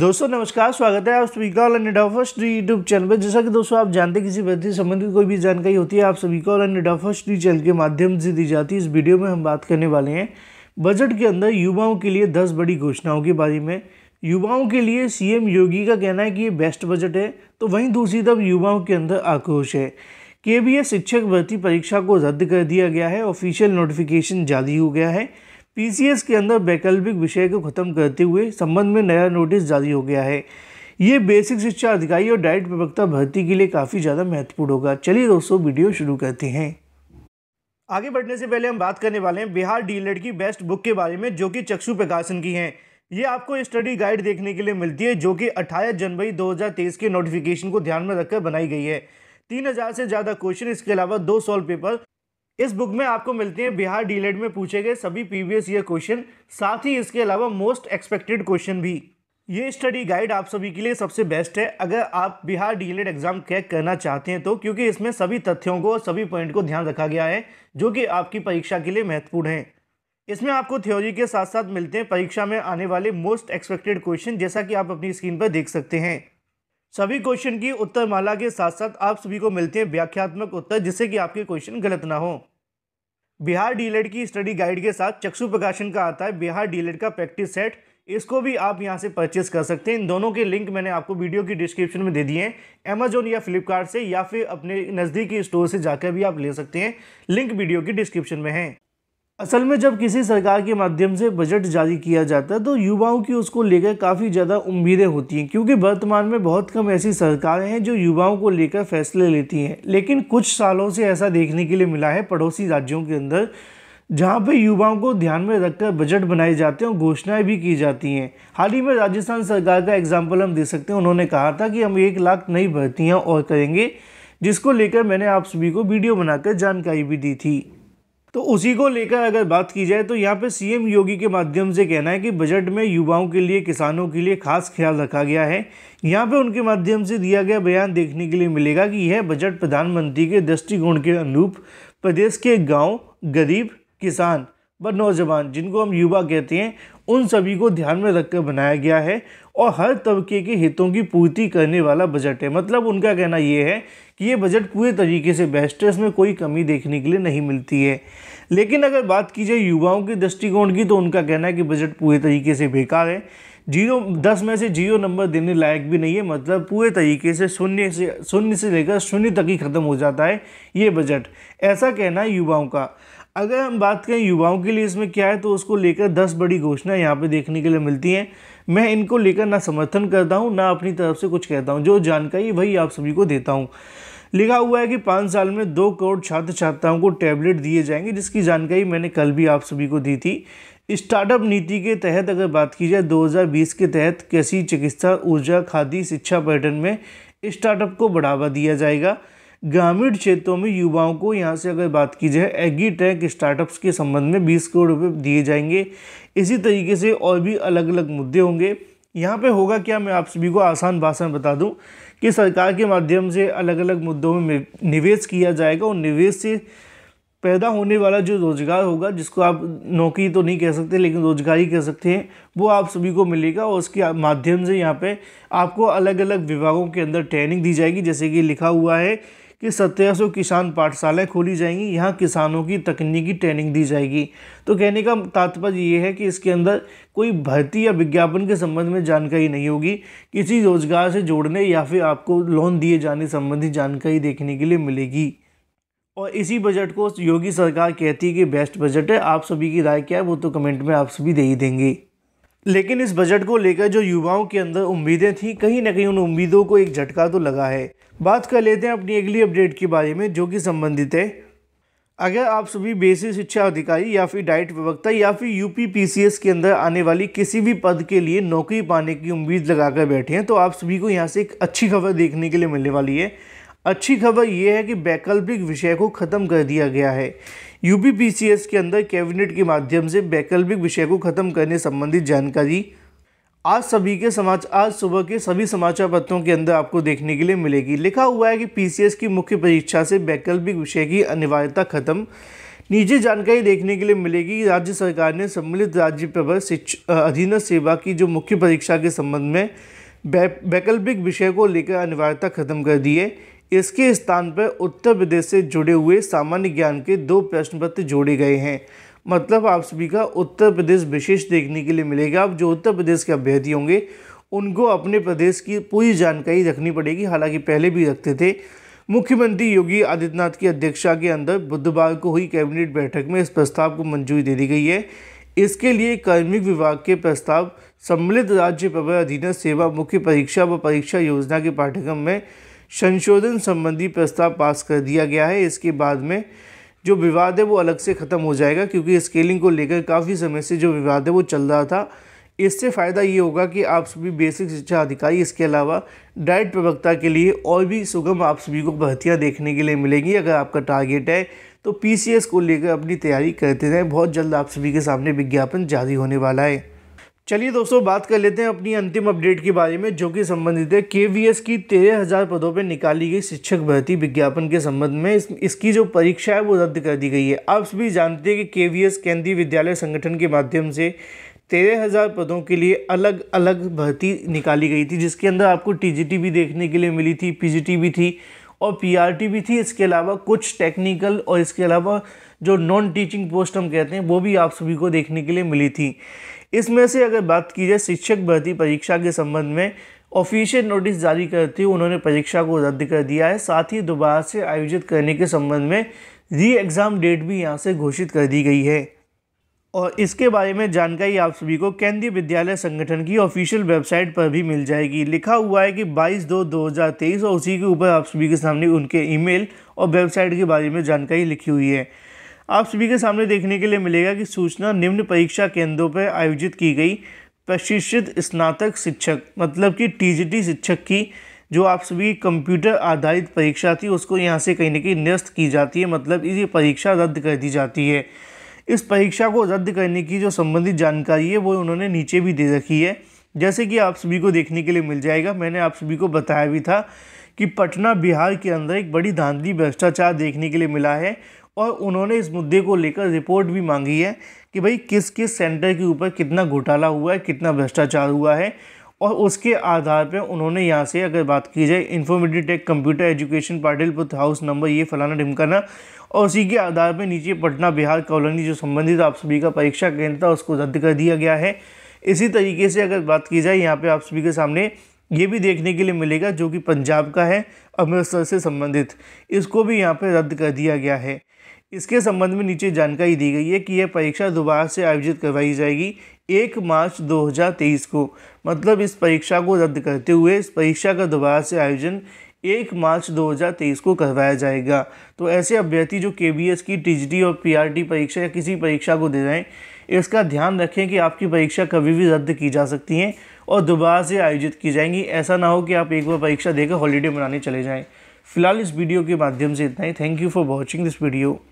दोस्तों नमस्कार स्वागत है आप सभी का all India first YouTube channel पर जैसा कि दोस्तों आप जानते हैं किसी व्यक्ति संबंधित कोई भी जानकारी होती है आप सभी का ऑल इंडिया फर्स्ट चैनल के माध्यम से दी जाती है इस वीडियो में हम बात करने वाले हैं बजट के अंदर युवाओं के लिए दस बड़ी घोषणाओं के बारे में युवाओं के लिए सीएम योगी का कहना है कि ये बेस्ट बजट है तो वहीं दूसरी तरफ युवाओं के अंदर आक्रोश है के शिक्षक भर्ती परीक्षा को रद्द कर दिया गया है ऑफिशियल नोटिफिकेशन जारी हो गया है पीसीएस के अंदर वैकल्पिक विषय को खत्म करते हुए संबंध में नया नोटिस जारी हो गया है ये बेसिक शिक्षा अधिकारी और डाइट प्रवक्ता भर्ती के लिए काफ़ी ज़्यादा महत्वपूर्ण होगा चलिए दोस्तों वीडियो शुरू करते हैं आगे बढ़ने से पहले हम बात करने वाले हैं बिहार डी e की बेस्ट बुक के बारे में जो कि चक्षु प्रकाशन की है ये आपको स्टडी गाइड देखने के लिए मिलती है जो कि 28 जनवरी 2023 के नोटिफिकेशन को ध्यान में रखकर बनाई गई है 3000 से ज़्यादा क्वेश्चन इसके अलावा दो सॉल्व पेपर इस बुक में आपको मिलते हैं बिहार डीलेट में पूछे गए सभी प्रीवियस ईयर क्वेश्चन साथ ही इसके अलावा मोस्ट एक्सपेक्टेड क्वेश्चन भी ये स्टडी गाइड आप सभी के लिए सबसे बेस्ट है अगर आप बिहार डीलेट एग्जाम क्रैक करना चाहते हैं तो क्योंकि इसमें सभी तथ्यों को सभी पॉइंट को ध्यान रखा गया है जो कि आपकी परीक्षा के लिए महत्वपूर्ण है इसमें आपको थ्योरी के साथ साथ मिलते हैं परीक्षा में आने वाले मोस्ट एक्सपेक्टेड क्वेश्चन जैसा कि आप अपनी स्क्रीन पर देख सकते हैं सभी क्वेश्चन की उत्तर माला के साथ साथ आप सभी को मिलते हैं व्याख्यात्मक उत्तर जिससे कि आपके क्वेश्चन गलत ना हो बिहार डीलेट की स्टडी गाइड के साथ चक्षु प्रकाशन का आता है बिहार डीलेट का प्रैक्टिस सेट इसको भी आप यहां से परचेस कर सकते हैं इन दोनों के लिंक मैंने आपको वीडियो की डिस्क्रिप्शन में दे दिए हैं अमेजोन या फ्लिपकार्ट से या फिर अपने नज़दीकी स्टोर से जाकर भी आप ले सकते हैं लिंक वीडियो की डिस्क्रिप्शन में है असल में जब किसी सरकार के माध्यम से बजट जारी किया जाता है तो युवाओं की उसको लेकर काफ़ी ज़्यादा उम्मीदें होती हैं क्योंकि वर्तमान में बहुत कम ऐसी सरकारें हैं जो युवाओं को लेकर फैसले लेती हैं लेकिन कुछ सालों से ऐसा देखने के लिए मिला है पड़ोसी राज्यों के अंदर जहाँ पर युवाओं को ध्यान में रखकर बजट बनाए जाते हैं और घोषणाएं भी की जाती हैं हाल ही में राजस्थान सरकार का एग्जाम्पल हम दे सकते हैं उन्होंने कहा था कि हम एक लाख नई भर्तियाँ और करेंगे जिसको लेकर मैंने आप सभी को वीडियो बनाकर जानकारी भी दी थी तो उसी को लेकर अगर बात की जाए तो यहाँ पे सीएम योगी के माध्यम से कहना है कि बजट में युवाओं के लिए किसानों के लिए खास ख्याल रखा गया है यहाँ पे उनके माध्यम से दिया गया बयान देखने के लिए मिलेगा कि यह बजट प्रधानमंत्री के दृष्टिकोण के अनुरूप प्रदेश के गाँव गरीब किसान व नौजवान जिनको हम युवा कहते हैं उन सभी को ध्यान में रखकर बनाया गया है और हर तबके के हितों की पूर्ति करने वाला बजट है मतलब उनका कहना ये है कि ये बजट पूरे तरीके से बेस्ट है इसमें कोई कमी देखने के लिए नहीं मिलती है लेकिन अगर बात की जाए युवाओं के दृष्टिकोण की तो उनका कहना है कि बजट पूरे तरीके से बेकार है जीरो दस में से जीरो नंबर देने लायक भी नहीं है मतलब पूरे तरीके से शून्य से शून्य से लेकर शून्य तक ही ख़त्म हो जाता है ये बजट ऐसा कहना है युवाओं का अगर हम बात करें युवाओं के लिए इसमें क्या है तो उसको लेकर दस बड़ी घोषणा यहाँ पे देखने के लिए मिलती हैं मैं इनको लेकर ना समर्थन करता हूँ ना अपनी तरफ से कुछ कहता हूँ जो जानकारी वही आप सभी को देता हूँ लिखा हुआ है कि पाँच साल में दो करोड़ छात्र छात्राओं को टैबलेट दिए जाएंगे जिसकी जानकारी मैंने कल भी आप सभी को दी थी स्टार्टअप नीति के तहत अगर बात की जाए 2020 के तहत कृषि चिकित्सा ऊर्जा खादी शिक्षा पर्यटन में स्टार्टअप को बढ़ावा दिया जाएगा ग्रामीण क्षेत्रों में युवाओं को यहाँ से अगर बात की जाए एग्री टैक स्टार्टअप्स के संबंध में बीस करोड़ रुपये दिए जाएंगे इसी तरीके से और भी अलग अलग मुद्दे होंगे यहाँ पे होगा क्या मैं आप सभी को आसान भाषा में बता दूं कि सरकार के माध्यम से अलग अलग मुद्दों में निवेश किया जाएगा और निवेश से पैदा होने वाला जो रोज़गार होगा जिसको आप नौकरी तो नहीं कह सकते लेकिन रोजगारी कह सकते हैं वो आप सभी को मिलेगा और उसके माध्यम से यहाँ पे आपको अलग अलग विभागों के अंदर ट्रेनिंग दी जाएगी जैसे कि लिखा हुआ है कि सत्रह सौ किसान पाठशालाएँ खोली जाएंगी यहाँ किसानों की तकनीकी ट्रेनिंग दी जाएगी तो कहने का तात्पर्य ये है कि इसके अंदर कोई भर्ती या विज्ञापन के संबंध में जानकारी नहीं होगी किसी रोजगार से जोड़ने या फिर आपको लोन दिए जाने संबंधी जानकारी देखने के लिए मिलेगी और इसी बजट को योगी सरकार कहती है कि बेस्ट बजट है आप सभी की राय क्या है वो तो कमेंट में आप सभी दे ही देंगे लेकिन इस बजट को लेकर जो युवाओं के अंदर उम्मीदें थीं कहीं ना कहीं उन उम्मीदों को एक झटका तो लगा है बात कर लेते हैं अपनी अगली अपडेट के बारे में जो कि संबंधित है अगर आप सभी बेसिक शिक्षा अधिकारी या फिर डाइट प्रवक्ता या फिर यूपी पीसीएस के अंदर आने वाली किसी भी पद के लिए नौकरी पाने की उम्मीद लगाकर बैठे हैं तो आप सभी को यहाँ से एक अच्छी खबर देखने के लिए मिलने वाली है अच्छी खबर यह है कि वैकल्पिक विषय को ख़त्म कर दिया गया है यू के अंदर कैबिनेट के माध्यम से वैकल्पिक विषय को ख़त्म करने संबंधित जानकारी आज सभी के समाच आज सुबह के सभी समाचार पत्रों के अंदर आपको देखने के लिए मिलेगी लिखा हुआ है कि पीसीएस की मुख्य परीक्षा से वैकल्पिक विषय की अनिवार्यता खत्म नीचे जानकारी देखने के लिए मिलेगी राज्य सरकार ने सम्मिलित राज्य शिक्षा अधीन सेवा की जो मुख्य परीक्षा के संबंध में वैकल्पिक विषय को लेकर अनिवार्यता खत्म कर दी है इसके स्थान पर उत्तर प्रदेश से जुड़े हुए सामान्य ज्ञान के दो प्रश्न पत्र जोड़े गए हैं मतलब आप सभी का उत्तर प्रदेश विशेष देखने के लिए मिलेगा आप जो उत्तर प्रदेश के अभ्यर्थी होंगे उनको अपने प्रदेश की पूरी जानकारी रखनी पड़ेगी हालांकि पहले भी रखते थे मुख्यमंत्री योगी आदित्यनाथ की अध्यक्षता के अंदर बुधवार को हुई कैबिनेट बैठक में इस प्रस्ताव को मंजूरी दे दी गई है इसके लिए कार्मिक विभाग के प्रस्ताव सम्मिलित राज्य प्रवर अधीन सेवा मुख्य परीक्षा व परीक्षा योजना के पाठ्यक्रम में संशोधन संबंधी प्रस्ताव पास कर दिया गया है इसके बाद में जो विवाद है वो अलग से ख़त्म हो जाएगा क्योंकि स्केलिंग को लेकर काफ़ी समय से जो विवाद है वो चल रहा था इससे फ़ायदा ये होगा कि आप सभी बेसिक शिक्षा अधिकारी इसके अलावा डाइट प्रवक्ता के लिए और भी सुगम आप सभी को भर्तियाँ देखने के लिए मिलेंगी अगर आपका टारगेट है तो पीसीएस को लेकर अपनी तैयारी करते रहें बहुत जल्द आप सभी के सामने विज्ञापन जारी होने वाला है चलिए दोस्तों बात कर लेते हैं अपनी अंतिम अपडेट के बारे में जो कि संबंधित है के की तेरह हज़ार पदों पर निकाली गई शिक्षक भर्ती विज्ञापन के संबंध में इस, इसकी जो परीक्षा है वो रद्द कर दी गई है आप सभी जानते हैं कि के केंद्रीय विद्यालय संगठन के माध्यम से तेरह हज़ार पदों के लिए अलग अलग भर्ती निकाली गई थी जिसके अंदर आपको टी भी देखने के लिए मिली थी पी भी थी और पी भी थी इसके अलावा कुछ टेक्निकल और इसके अलावा जो नॉन टीचिंग पोस्ट हम कहते हैं वो भी आप सभी को देखने के लिए मिली थी इसमें से अगर बात की जाए शिक्षक भर्ती परीक्षा के संबंध में ऑफिशियल नोटिस जारी करते हुए उन्होंने परीक्षा को रद्द कर दिया है साथ ही दोबारा से आयोजित करने के संबंध में री एग्ज़ाम डेट भी यहाँ से घोषित कर दी गई है और इसके बारे में जानकारी आप सभी को केंद्रीय विद्यालय संगठन की ऑफिशियल वेबसाइट पर भी मिल जाएगी लिखा हुआ है कि 22 दो 2023 और उसी के ऊपर आप सभी के सामने उनके ईमेल और वेबसाइट के बारे में जानकारी लिखी हुई है आप सभी के सामने देखने के लिए मिलेगा कि सूचना निम्न परीक्षा केंद्रों पर आयोजित की गई प्रशिक्षित स्नातक शिक्षक मतलब कि टी शिक्षक की जो आप सभी कंप्यूटर आधारित परीक्षा थी उसको यहाँ से कहीं ना कहीं निरस्त की जाती है मतलब ये परीक्षा रद्द कर दी जाती है इस परीक्षा को रद्द करने की जो संबंधित जानकारी है वो उन्होंने नीचे भी दे रखी है जैसे कि आप सभी को देखने के लिए मिल जाएगा मैंने आप सभी को बताया भी था कि पटना बिहार के अंदर एक बड़ी धांधली भ्रष्टाचार देखने के लिए मिला है और उन्होंने इस मुद्दे को लेकर रिपोर्ट भी मांगी है कि भाई किस किस सेंटर के ऊपर कितना घोटाला हुआ है कितना भ्रष्टाचार हुआ है और उसके आधार पर उन्होंने यहाँ से अगर बात की जाए informative tech computer education Pataliputra house number ये फलाना ढिमकाना और उसी के आधार पर नीचे पटना बिहार कॉलोनी जो संबंधित आप सभी का परीक्षा केंद्र था उसको रद्द कर दिया गया है इसी तरीके से अगर बात की जाए यहाँ पे आप सभी के सामने ये भी देखने के लिए मिलेगा जो कि पंजाब का है अमृतसर से संबंधित इसको भी यहाँ पर रद्द कर दिया गया है इसके संबंध में नीचे जानकारी दी गई है कि यह परीक्षा दोबारा से आयोजित करवाई जाएगी एक मार्च 2023 को मतलब इस परीक्षा को रद्द करते हुए इस परीक्षा का दोबारा से आयोजन एक मार्च 2023 को करवाया जाएगा तो ऐसे अभ्यर्थी जो के की टी और पी परीक्षा या किसी परीक्षा को दे रहे हैं इसका ध्यान रखें कि आपकी परीक्षा कभी भी रद्द की जा सकती हैं और दोबारा से आयोजित की जाएंगी ऐसा ना हो कि आप एक बार परीक्षा देकर हॉलीडे मनाने चले जाएँ फिलहाल इस वीडियो के माध्यम से इतना ही thank you for watching this video